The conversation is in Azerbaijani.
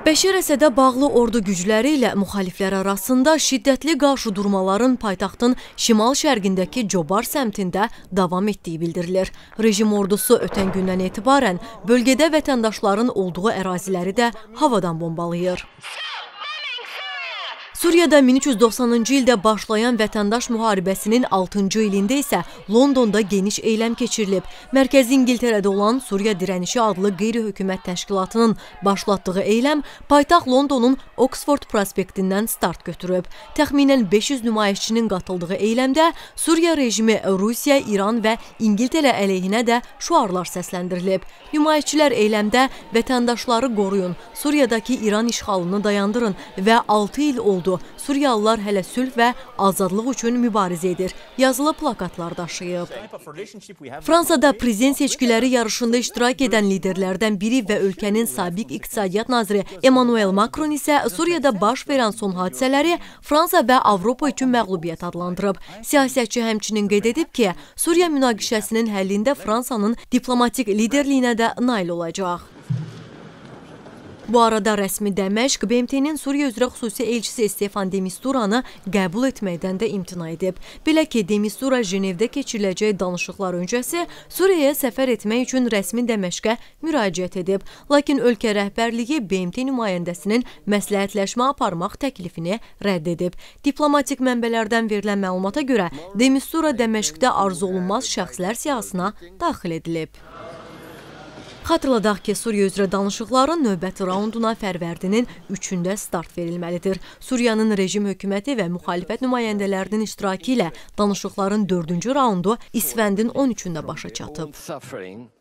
Bəşir Əsədə bağlı ordu gücləri ilə müxaliflər arasında şiddətli qarşıdurmaların paytaxtın şimal-şərqindəki Cobar səmtində davam etdiyi bildirilir. Rejim ordusu ötən gündən etibarən bölgədə vətəndaşların olduğu əraziləri də havadan bombalayır. Suriyada 1390-cı ildə başlayan vətəndaş müharibəsinin 6-cı ilində isə Londonda geniş eyləm keçirilib. Mərkəzi İngiltərədə olan Suriya Dirənişi adlı qeyri-hökumət təşkilatının başlatdığı eyləm paytaxt Londonun Oxford prospektindən start götürüb. Təxminən 500 nümayişçinin qatıldığı eyləmdə Suriya rejimi Rusiya, İran və İngiltərə əleyhinə də şuarlar səsləndirilib. Nümayişçilər eyləmdə vətəndaşları qoruyun, Suriyadakı İran işğalını dayandırın və 6 il oldu olubdur. Suriyalılar hələ sülh və azadlıq üçün mübarizə edir. Yazılı plakatlar daşıyıb. Fransada prezident seçkiləri yarışında iştirak edən liderlərdən biri və ölkənin sabiq iqtisadiyyat naziri Emmanuel Macron isə Suriyada baş verən son hadisələri Fransa və Avropa üçün məğlubiyyət adlandırıb. Siyasətçi həmçinin qeyd edib ki, Suriya münaqişəsinin həllində Fransanın diplomatik liderliyinə də nail olacaq. Bu arada rəsmi Dəməşq BMT-nin Suriya üzrə xüsusi elçisi Stefan Demisturanı qəbul etməkdən də imtina edib. Belə ki, Demistura Jenevdə keçiriləcək danışıqlar öncəsi Suriyaya səfər etmək üçün rəsmi Dəməşqə müraciət edib. Lakin ölkə rəhbərliyi BMT nümayəndəsinin məsləhətləşmə aparmaq təklifini rədd edib. Diplomatik mənbələrdən verilən məlumata görə Demistura Dəməşqdə arzu olunmaz şəxslər siyahısına daxil edilib. Xatırladaq ki, Suriya üzrə danışıqların növbəti raunduna fərvərdinin 3-də start verilməlidir. Suriyanın rejim hökuməti və müxalifət nümayəndələrinin iştirakı ilə danışıqların 4-cü raundu İsfəndin 13-də başa çatıb.